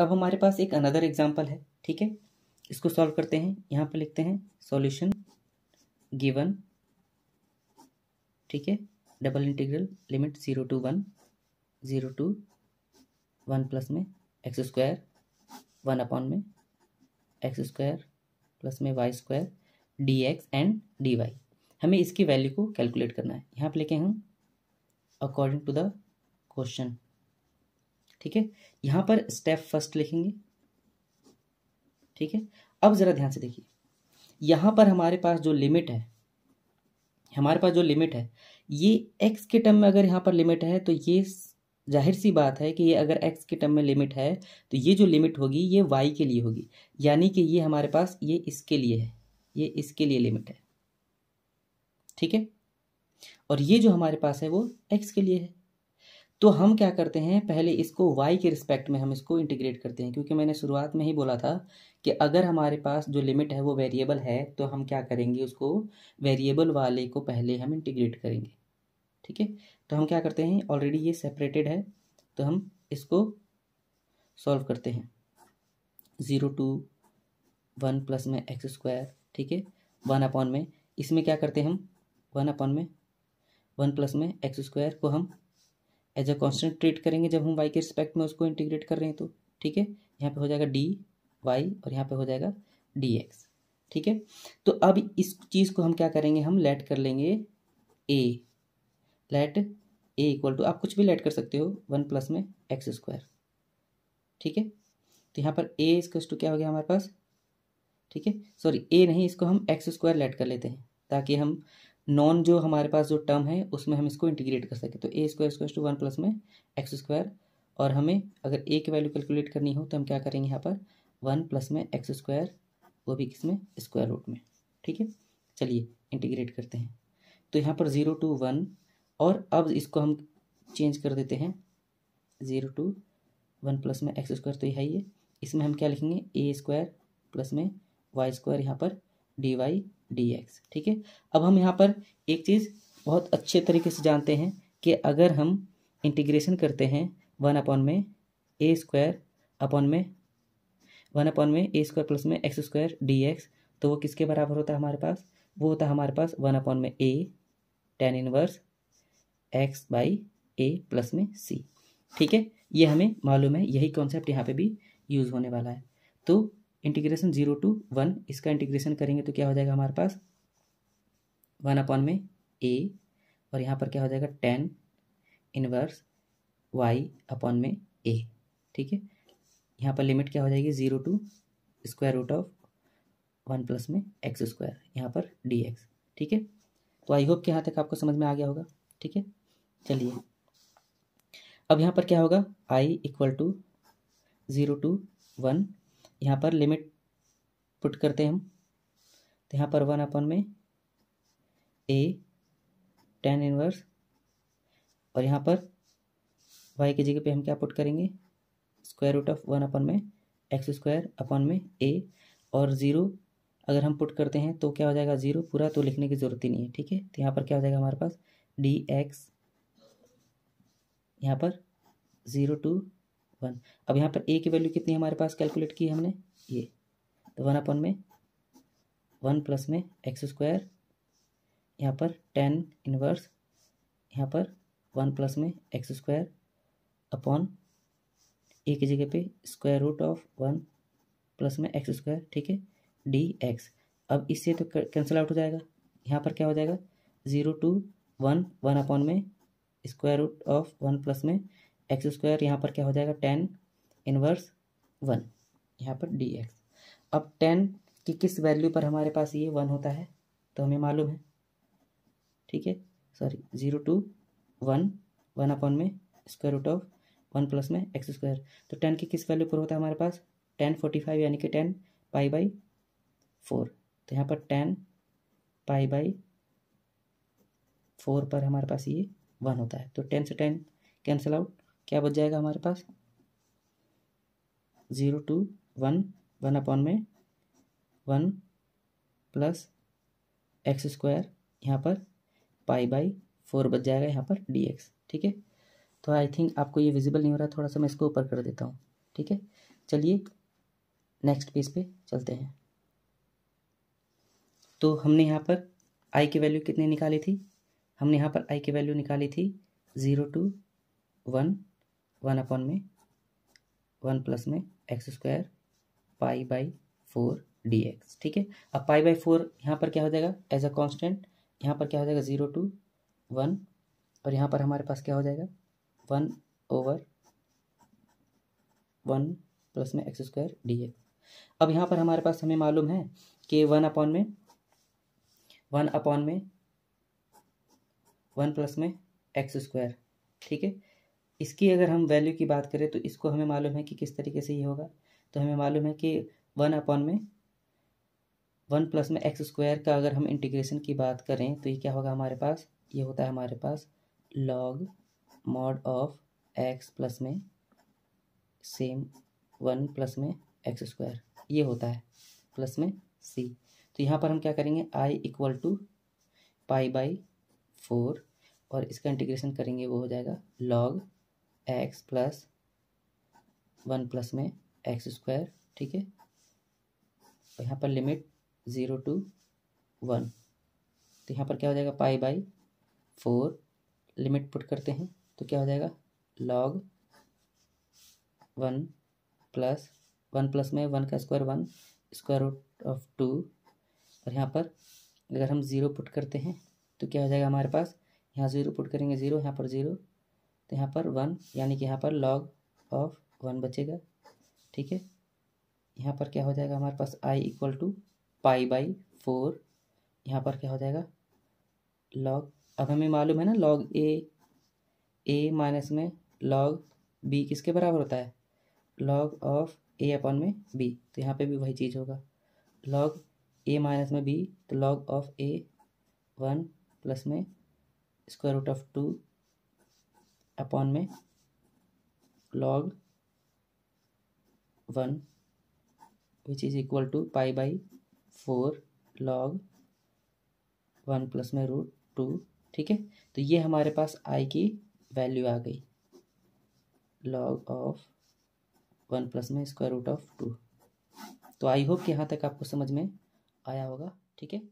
अब हमारे पास एक अनदर एग्जाम्पल है ठीक है इसको सॉल्व करते हैं यहाँ पर लिखते हैं सॉल्यूशन गिवन ठीक है double integral limit zero to one zero to one plus में x square one upon in x square plus में y square d x and d y हमें इसकी वैल्यू को कैलकुलेट करना है यहाँ पर लिखे हम अकॉर्डिंग टू द क्वेश्चन ठीक है यहां पर स्टेप फर्स्ट लिखेंगे ठीक है अब ज़रा ध्यान से देखिए यहां पर हमारे पास जो लिमिट है हमारे पास जो लिमिट है ये एक्स के टर्म में अगर यहां पर लिमिट है तो ये जाहिर सी बात है कि ये अगर एक्स के टर्म में लिमिट है तो ये जो लिमिट होगी ये वाई के लिए होगी यानी कि ये हमारे पास ये इसके लिए है ये इसके लिए लिमिट है ठीक है और ये जो हमारे पास है वो एक्स के लिए है तो हम क्या करते हैं पहले इसको वाई के रिस्पेक्ट में हम इसको इंटीग्रेट करते हैं क्योंकि मैंने शुरुआत में ही बोला था कि अगर हमारे पास जो लिमिट है वो वेरिएबल है तो हम क्या करेंगे उसको वेरिएबल वाले को पहले हम इंटीग्रेट करेंगे ठीक है तो हम क्या करते हैं ऑलरेडी ये सेपरेटेड है तो हम इसको सॉल्व करते हैं ज़ीरो टू वन प्लस में एक्स स्क्वायर ठीक है वन अपॉन में इसमें क्या करते हैं हम वन अपॉन में वन प्लस में एक्स स्क्वायर को हम एज अ कॉन्स्टेंट ट्रीट करेंगे जब हम वाई के रिस्पेक्ट में उसको इंटीग्रेट कर रहे हैं तो ठीक है यहाँ पे हो जाएगा डी वाई और यहाँ पे हो जाएगा डी एक्स ठीक है तो अब इस चीज़ को हम क्या करेंगे हम लेट कर लेंगे a let a equal to आप कुछ भी लेट कर सकते हो वन प्लस में एक्स स्क्वायर ठीक है तो यहाँ पर ए इसकस टू क्या हो गया हमारे पास ठीक है सॉरी ए नहीं इसको हम एक्स स्क्वायर लेट कर लेते हैं ताकि हम नॉन जो हमारे पास जो टर्म है उसमें हम इसको इंटीग्रेट कर सकें तो a square square to one plus में एक्स स्क्वायर और हमें अगर ए की वैल्यू कैलकुलेट करनी हो तो हम क्या करेंगे यहाँ पर वन प्लस में एक्स स्क्वायर वो भी किस में स्क्वायर रूट में ठीक है चलिए इंटीग्रेट करते हैं तो यहाँ पर ज़ीरो टू वन और अब इसको हम चेंज कर देते हैं ज़ीरो टू वन प्लस में एक्स स्क्वायर तो यही है इसमें हम क्या लिखेंगे ए स्क्वायर प्लस में वाई स्क्वायर यहाँ पर डी वाई डी एक्स ठीक है अब हम यहाँ पर एक चीज़ बहुत अच्छे तरीके से जानते हैं कि अगर हम इंटीग्रेशन करते हैं वन अपॉन में ए स्क्वायर अपॉन में वन अपॉन में ए स्क्वायर प्लस में एक्स स्क्वायर डी एक्स तो वो किसके बराबर होता है हमारे पास वो होता है हमारे पास वन अपॉन में a tan inverse x by a plus में सी ठीक है ये हमें मालूम है यही कॉन्सेप्ट यहाँ पे भी यूज़ होने वाला है तो इंटीग्रेशन जीरो टू वन इसका इंटीग्रेशन करेंगे तो क्या हो जाएगा हमारे पास वन अपॉन में ए और यहाँ पर क्या हो जाएगा टेन इनवर्स वाई अपॉन में ए ठीक है यहाँ पर लिमिट क्या हो जाएगी zero to square root of one plus में एक्स स्क्वायर यहाँ पर डी एक्स ठीक है तो आई होप कि यहाँ तक आपको समझ में आ गया होगा ठीक है चलिए अब यहाँ पर क्या होगा I equal to zero to one यहाँ पर लिमिट पुट करते हैं हम तो यहाँ पर वन अपन में ए टेन इनवर्स और यहाँ पर वाई की जगह पे हम क्या पुट करेंगे square root of one upon में एक्स स्क्वायर अपन में ए और ज़ीरो अगर हम पुट करते हैं तो क्या हो जाएगा ज़ीरो पूरा तो लिखने की ज़रूरत ही नहीं है ठीक है तो यहाँ पर क्या हो जाएगा हमारे पास डी एक्स यहाँ पर ज़ीरो टू वन अब यहाँ पर ए की वैल्यू कितनी हमारे पास कैलकुलेट की हमने ये तो वन अपन में वन प्लस में एक्स स्क्वायर यहाँ पर टेन इनवर्स यहाँ पर वन प्लस में एक्स स्क्वायर अपॉन ए की जगह पे square root of one plus में एक्स स्क्वायर ठीक है डी एक्स अब इससे तो कैंसिल आउट हो जाएगा यहाँ पर क्या हो जाएगा zero to one one upon में square root of one plus में एक्स स्क्वायर यहाँ पर क्या हो जाएगा टेन इनवर्स वन यहाँ पर डी एक्स अब टेन की किस वैल्यू पर हमारे पास ये वन होता है तो हमें मालूम है ठीक है sorry zero to one one upon में square root of one plus में एक्स स्क्वायर तो टेन की किस वैल्यू पर होता है हमारे पास टेन फोर्टी फाइव यानी कि टेन पाई बाई फोर तो यहाँ पर टेन पाई बाई फोर पर हमारे पास ये वन होता है तो टेन से टेन कैंसिल आउट क्या बच जाएगा हमारे पास zero to one one upon में वन प्लस एक्स स्क्वायर यहाँ पर पाई बाई फोर बच जाएगा यहाँ पर डी एक्स ठीक है तो आई थिंक आपको ये विजिबल नहीं हो रहा थोड़ा सा मैं इसको ऊपर कर देता हूँ ठीक है चलिए नेक्स्ट पेज पे चलते हैं तो हमने यहाँ पर आई की वैल्यू कितनी निकाली थी हमने यहाँ पर आई की वैल्यू निकाली थी zero to one one upon में वन प्लस में x square pi by four d x ठीक है अब पाई बाई फोर यहाँ पर क्या हो जाएगा एज अ कॉन्स्टेंट यहाँ पर क्या हो जाएगा ज़ीरो टू वन और यहाँ पर हमारे पास क्या हो जाएगा वन ओवर वन प्लस में एक्स स्क्वायर डी एक्स अब यहाँ पर हमारे पास हमें मालूम है कि वन अपॉन में वन अपॉन में वन प्लस में एक्स स्क्वायर ठीक है इसकी अगर हम वैल्यू की बात करें तो इसको हमें मालूम है कि किस तरीके से ये होगा तो हमें मालूम है कि वन अपॉन में वन प्लस में एक्स स्क्वायर का अगर हम इंटीग्रेशन की बात करें तो ये क्या होगा हमारे पास ये होता है हमारे पास log mod of x plus में सेम वन प्लस में एक्स स्क्वायर ये होता है प्लस में सी तो यहाँ पर हम क्या करेंगे I equal to pi by four और इसका इंटीग्रेशन करेंगे वो हो जाएगा log x plus one plus में एक्स स्क्वायर ठीक है तो यहाँ पर लिमिट ज़ीरो टू वन तो यहाँ पर क्या हो जाएगा pi by four limit put करते हैं तो क्या हो जाएगा log one plus one plus में वन का square one square root of two और यहाँ पर अगर हम ज़ीरो पुट करते हैं तो क्या हो जाएगा हमारे पास यहाँ ज़ीरो पुट करेंगे ज़ीरो यहाँ पर ज़ीरो यहाँ पर वन यानी कि यहाँ पर लॉग ऑफ वन बचेगा ठीक है यहाँ पर क्या हो जाएगा हमारे पास I equal to pi by four यहाँ पर क्या हो जाएगा लॉग अब हमें मालूम है ना लॉग ए ए माइनस में लॉग बी किसके बराबर होता है लॉग ऑफ ए अपॉन में बी तो यहाँ पे भी वही चीज़ होगा लॉग ए माइनस में बी तो log of a one plus में square root of two upon में log one which is equal to pi by four log one plus में रूट टू ठीक है तो ये हमारे पास आई की वैल्यू आ गई लॉग ऑफ वन प्लस में स्क्वायर रूट ऑफ टू तो आई होप कि यहाँ तक आपको समझ में आया होगा ठीक है